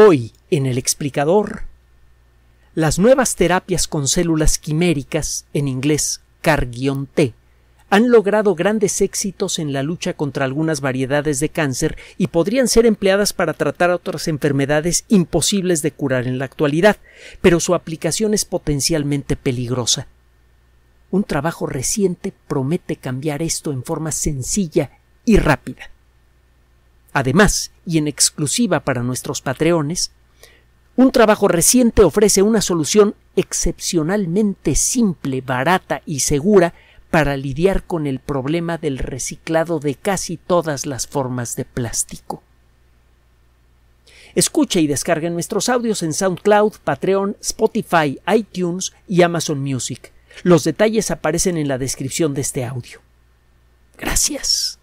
Hoy, en el explicador, las nuevas terapias con células quiméricas, en inglés CAR-T, han logrado grandes éxitos en la lucha contra algunas variedades de cáncer y podrían ser empleadas para tratar otras enfermedades imposibles de curar en la actualidad, pero su aplicación es potencialmente peligrosa. Un trabajo reciente promete cambiar esto en forma sencilla y rápida. Además, y en exclusiva para nuestros patreones, un trabajo reciente ofrece una solución excepcionalmente simple, barata y segura para lidiar con el problema del reciclado de casi todas las formas de plástico. Escuche y descargue nuestros audios en SoundCloud, Patreon, Spotify, iTunes y Amazon Music. Los detalles aparecen en la descripción de este audio. Gracias.